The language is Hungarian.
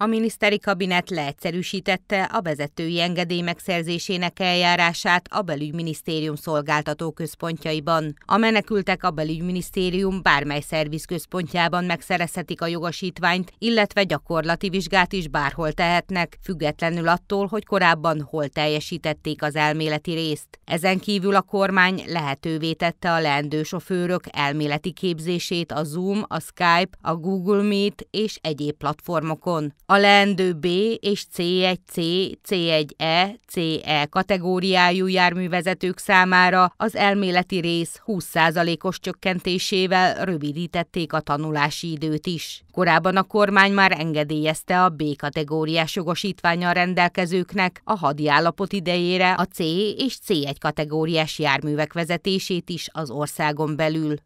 A miniszteri kabinet leegyszerűsítette a vezetői engedély megszerzésének eljárását a belügyminisztérium szolgáltató központjaiban. A menekültek a belügyminisztérium bármely szervizközpontjában megszerezhetik a jogosítványt, illetve gyakorlati vizsgát is bárhol tehetnek, függetlenül attól, hogy korábban hol teljesítették az elméleti részt. Ezen kívül a kormány lehetővé tette a leendő sofőrök elméleti képzését a Zoom, a Skype, a Google Meet és egyéb platformokon. A leendő B és C1C, C1E, CE kategóriájú járművezetők számára az elméleti rész 20%-os csökkentésével rövidítették a tanulási időt is. Korábban a kormány már engedélyezte a B kategóriás jogosítványa rendelkezőknek a hadi állapot idejére a C és C1 kategóriás járművek vezetését is az országon belül.